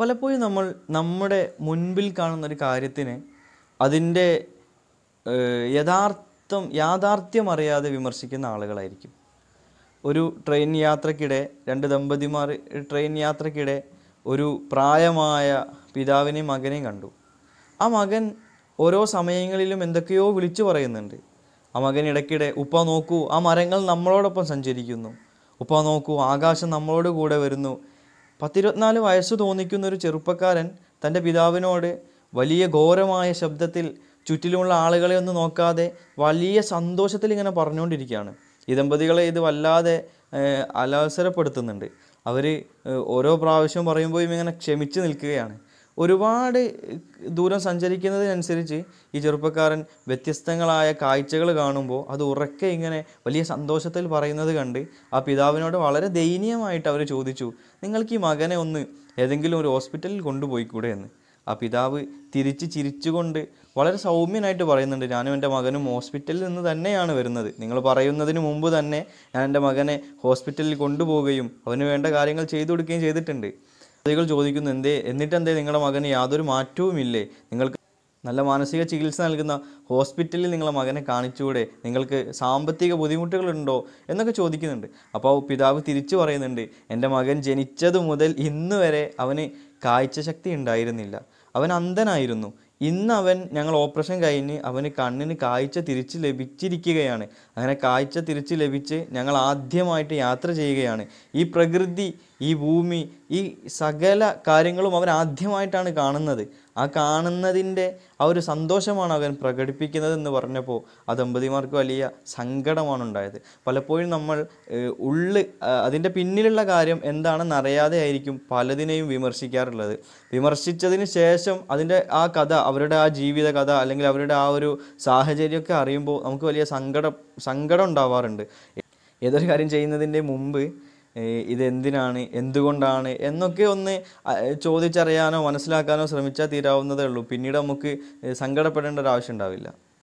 പലപ്പോഴും നമ്മൾ നമ്മുടെ മുൻപിൽ കാണുന്ന ഒരു കാര്യത്തിന് അതിൻ്റെ യഥാർത്ഥം യാഥാർത്ഥ്യം അറിയാതെ വിമർശിക്കുന്ന ആളുകളായിരിക്കും ഒരു ട്രെയിൻ യാത്രക്കിടെ രണ്ട് ദമ്പതിമാർ ട്രെയിൻ യാത്രക്കിടെ ഒരു പ്രായമായ പിതാവിനെയും മകനെയും കണ്ടു ആ മകൻ ഓരോ സമയങ്ങളിലും എന്തൊക്കെയോ വിളിച്ചു പറയുന്നുണ്ട് ആ മകൻ ഇടയ്ക്കിടെ ഉപ്പ നോക്കൂ ആ മരങ്ങൾ നമ്മളോടൊപ്പം സഞ്ചരിക്കുന്നു ഉപ്പ നോക്കൂ ആകാശം നമ്മളോട് കൂടെ വരുന്നു പത്തിരുപത്തിനാല് വയസ്സ് തോന്നിക്കുന്ന ഒരു ചെറുപ്പക്കാരൻ തൻ്റെ പിതാവിനോട് വലിയ ഘോരമായ ശബ്ദത്തിൽ ചുറ്റിലുമുള്ള ആളുകളെ ഒന്നും നോക്കാതെ വലിയ സന്തോഷത്തിൽ ഇങ്ങനെ പറഞ്ഞുകൊണ്ടിരിക്കുകയാണ് ഈ ദമ്പതികളെ ഇത് വല്ലാതെ അലവസരപ്പെടുത്തുന്നുണ്ട് അവർ ഓരോ പ്രാവശ്യം പറയുമ്പോഴും ഇങ്ങനെ ക്ഷമിച്ച് നിൽക്കുകയാണ് ഒരുപാട് ദൂരം സഞ്ചരിക്കുന്നതിനനുസരിച്ച് ഈ ചെറുപ്പക്കാരൻ വ്യത്യസ്തങ്ങളായ കാഴ്ചകൾ കാണുമ്പോൾ അത് ഉറക്കെ ഇങ്ങനെ വലിയ സന്തോഷത്തിൽ പറയുന്നത് കണ്ട് ആ പിതാവിനോട് വളരെ ദയനീയമായിട്ട് അവർ ചോദിച്ചു നിങ്ങൾക്ക് ഈ മകനെ ഒന്ന് ഏതെങ്കിലും ഒരു ഹോസ്പിറ്റലിൽ കൊണ്ടുപോയിക്കൂടെ എന്ന് ആ പിതാവ് തിരിച്ച് ചിരിച്ചുകൊണ്ട് വളരെ സൗമ്യനായിട്ട് പറയുന്നുണ്ട് ഞാനും എൻ്റെ മകനും ഹോസ്പിറ്റലിൽ നിന്ന് തന്നെയാണ് വരുന്നത് നിങ്ങൾ പറയുന്നതിന് മുമ്പ് തന്നെ ഞാൻ എൻ്റെ മകനെ ഹോസ്പിറ്റലിൽ കൊണ്ടുപോവുകയും അവന് വേണ്ട കാര്യങ്ങൾ ചെയ്തു കൊടുക്കുകയും ചെയ്തിട്ടുണ്ട് സ്ത്രീകൾ ചോദിക്കുന്നു എന്തേ എന്തേ നിങ്ങളുടെ മകന് യാതൊരു മാറ്റവുമില്ലേ നിങ്ങൾക്ക് നല്ല മാനസിക ചികിത്സ നൽകുന്ന ഹോസ്പിറ്റലിൽ നിങ്ങളുടെ മകനെ കാണിച്ചുകൂടെ നിങ്ങൾക്ക് സാമ്പത്തിക ബുദ്ധിമുട്ടുകളുണ്ടോ എന്നൊക്കെ ചോദിക്കുന്നുണ്ട് അപ്പോൾ പിതാവ് തിരിച്ചു പറയുന്നുണ്ട് എൻ്റെ മകൻ ജനിച്ചതു മുതൽ ഇന്ന് വരെ അവന് കാഴ്ചശക്തി ഉണ്ടായിരുന്നില്ല അവൻ അന്ധനായിരുന്നു ഇന്ന് അവൻ ഞങ്ങൾ ഓപ്പറേഷൻ കഴിഞ്ഞ് അവന് കണ്ണിന് കാഴ്ച തിരിച്ച് ലഭിച്ചിരിക്കുകയാണ് അങ്ങനെ കാഴ്ച തിരിച്ച് ലഭിച്ച് ഞങ്ങൾ ആദ്യമായിട്ട് യാത്ര ചെയ്യുകയാണ് ഈ പ്രകൃതി ഈ ഭൂമി ഈ സകല കാര്യങ്ങളും അവൻ ആദ്യമായിട്ടാണ് കാണുന്നത് ആ കാണുന്നതിൻ്റെ ആ ഒരു സന്തോഷമാണ് അവൻ പ്രകടിപ്പിക്കുന്നത് എന്ന് പറഞ്ഞപ്പോൾ ആ ദമ്പതിമാർക്ക് വലിയ സങ്കടമാണ് ഉണ്ടായത് പലപ്പോഴും നമ്മൾ ഉള്ളിൽ അതിൻ്റെ പിന്നിലുള്ള കാര്യം എന്താണെന്ന് അറിയാതെ ആയിരിക്കും പലതിനെയും വിമർശിക്കാറുള്ളത് വിമർശിച്ചതിന് ശേഷം അതിൻ്റെ ആ കഥ അവരുടെ ആ ജീവിത കഥ അല്ലെങ്കിൽ അവരുടെ ആ ഒരു സാഹചര്യമൊക്കെ അറിയുമ്പോൾ നമുക്ക് വലിയ സങ്കടം സങ്കടം ഉണ്ടാവാറുണ്ട് ഏതൊരു കാര്യം ചെയ്യുന്നതിൻ്റെ മുമ്പ് ഇതെന്തിനാണ് എന്തുകൊണ്ടാണ് എന്നൊക്കെ ഒന്ന് ചോദിച്ചറിയാനോ മനസ്സിലാക്കാനോ ശ്രമിച്ചാൽ തീരാവുന്നതേ ഉള്ളൂ പിന്നീട് നമുക്ക് സങ്കടപ്പെടേണ്ട ഒരു ആവശ്യം ഉണ്ടാവില്ല